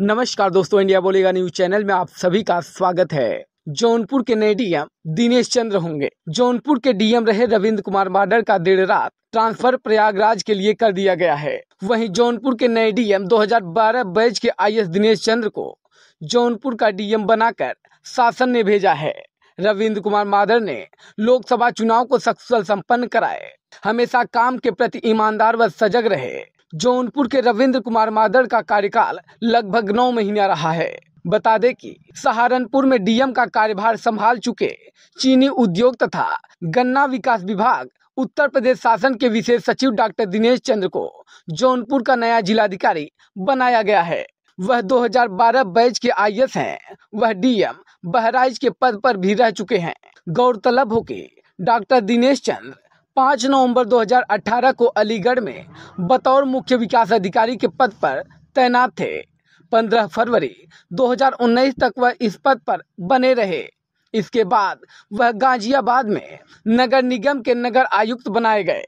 नमस्कार दोस्तों इंडिया बोलेगा न्यूज चैनल में आप सभी का स्वागत है जौनपुर के नए डीएम दिनेश चंद्र होंगे जौनपुर के डीएम रहे रविंद्र कुमार बाडर का देर रात ट्रांसफर प्रयागराज के लिए कर दिया गया है वहीं जौनपुर के नए डीएम 2012 बैच के आईएस दिनेश चंद्र को जौनपुर का डीएम बनाकर शासन ने भेजा है रविंद्र कुमार माधर ने लोकसभा चुनाव को सक्सेसफुल संपन्न कराए हमेशा काम के प्रति ईमानदार व सजग रहे जौनपुर के रविंद्र कुमार मादड़ का कार्यकाल लगभग नौ महीना रहा है बता दें कि सहारनपुर में डीएम का कार्यभार संभाल चुके चीनी उद्योग तथा गन्ना विकास विभाग उत्तर प्रदेश शासन के विशेष सचिव डॉक्टर दिनेश चंद्र को जौनपुर का नया जिलाधिकारी बनाया गया है वह 2012 बैच के आई हैं वह डीएम बहराइच के पद पर भी रह चुके हैं गौरतलब हो कि डॉक्टर दिनेश चंद्र पाँच नवंबर 2018 को अलीगढ़ में बतौर मुख्य विकास अधिकारी के पद पर तैनात थे 15 फरवरी 2019 तक वह इस पद पर बने रहे इसके बाद वह गाजियाबाद में नगर निगम के नगर आयुक्त बनाए गए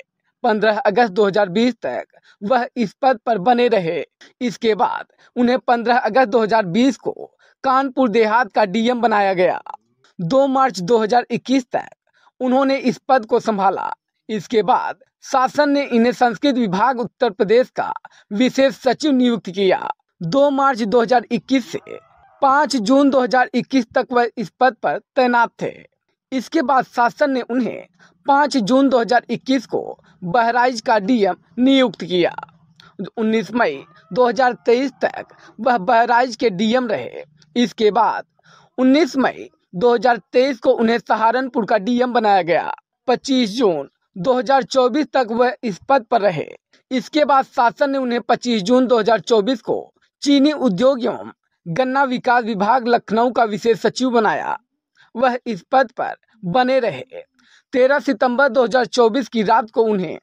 15 अगस्त 2020 तक वह इस पद पर बने रहे इसके बाद उन्हें 15 अगस्त 2020 को कानपुर देहात का डीएम बनाया गया 2 मार्च 2021 तक उन्होंने इस पद को संभाला इसके बाद शासन ने इन्हें संस्कृत विभाग उत्तर प्रदेश का विशेष सचिव नियुक्त किया 2 मार्च 2021 से 5 जून 2021 तक वह इस पद पर तैनात थे इसके बाद शासन ने उन्हें 5 जून 2021 को बहराइच का डीएम नियुक्त किया 19 मई 2023 तक वह बहराइच के डीएम रहे इसके बाद 19 मई 2023 को उन्हें सहारनपुर का डीएम बनाया गया 25 जून 2024 तक वह इस पद पर रहे इसके बाद शासन ने उन्हें 25 जून 2024 को चीनी उद्योग एवं गन्ना विकास विभाग लखनऊ का विशेष सचिव बनाया वह इस पद पर बने रहे 13 सितंबर 2024 की रात को उन्हें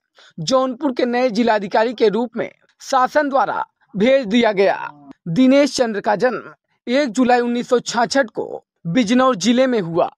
जौनपुर के नए जिलाधिकारी के रूप में शासन द्वारा भेज दिया गया दिनेश चंद्र का जन्म 1 जुलाई उन्नीस को बिजनौर जिले में हुआ